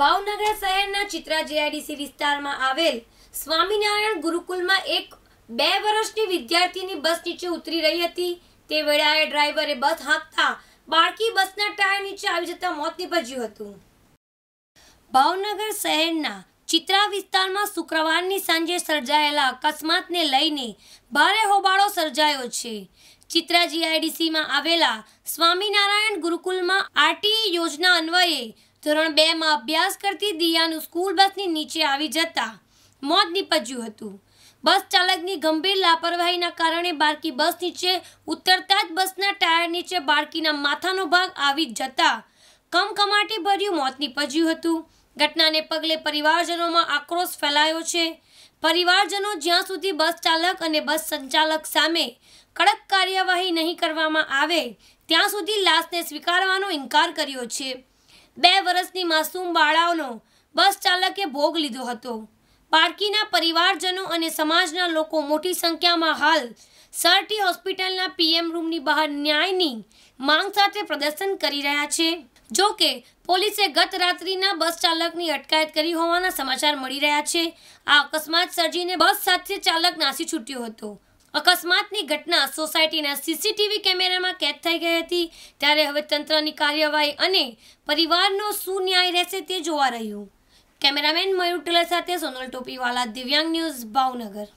ભાવનગર શહેરના ચિત્રા જીઆઈડીસી વિસ્તારમાં આવેલ સ્વામિનારાયણ ગુરુકુલમાં એક બે વર્ષની વિદ્યાર્થીની બસ નીચે ઉતરી રહી હતી તે વેળાએ ડ્રાઈવરે બસ હાંકતા બાળકી બસના ટાયર નીચે આવી જતા મોત નિપજ્યું હતું ભાવનગર શહેરના ચિત્રા વિસ્તારમાં શુક્રવારની સાંજે સર્જાયેલા અકસ્માતને લઈને ભારે હોબાળો સર્જાયો છે ચિત્રા જીઆઈડીસીમાં આવેલા સ્વામિનારાયણ ગુરુકુલમાં આરટીઈ યોજના અન્વયે ધોરણ બેમાં અભ્યાસ કરતી દિયાનું સ્કૂલ બસની નીચે આવી જતા મોત નીપજ્યું હતું બસ ચાલકની ગંભીર લાપરવાહીના કારણે બાળકી બસ નીચે ઉતરતા જ બસના ટાયર નીચે બાળકીના માથાનો ભાગ આવી જતાં કમકમાટી ભર્યું મોત નીપજ્યું હતું ઘટનાને પગલે પરિવારજનોમાં આક્રોશ ફેલાયો છે પરિવારજનો જ્યાં સુધી બસ ચાલક અને બસ સંચાલક સામે કડક કાર્યવાહી નહીં કરવામાં આવે ત્યાં સુધી લાશને સ્વીકારવાનો ઇનકાર કર્યો છે બે વર્ષની માસૂમ બાળાઓનો બસ ચાલકે ભોગ લીધો હતો પારકીના પરિવારજનો અને સમાજના લોકો મોટી સંખ્યામાં હાલ સરટી હોસ્પિટલના પીએમ રૂમની બહાર ન્યાયની માંગ સાથે પ્રદર્શન કરી રહ્યા છે જો કે પોલીસે ગત રાત્રિના બસ ચાલકની અટકાયત કરી હોવાના સમાચાર મળી રહ્યા છે આ અકસ્માત સર્જીને બસ સાથે ચાલક નાસી છૂટ્યો હતો અકસ્માતની ઘટના સોસાયટીના સીસીટીવી કેમેરામાં કેદ થઈ ગઈ હતી ત્યારે હવે તંત્રની કાર્યવાહી અને પરિવારનો શું ન્યાય રહેશે તે જોવા રહ્યું કેમેરામેન મયુર ટેલર સાથે સોનલ ટોપીવાલા દિવ્યાંગ ન્યૂઝ ભાવનગર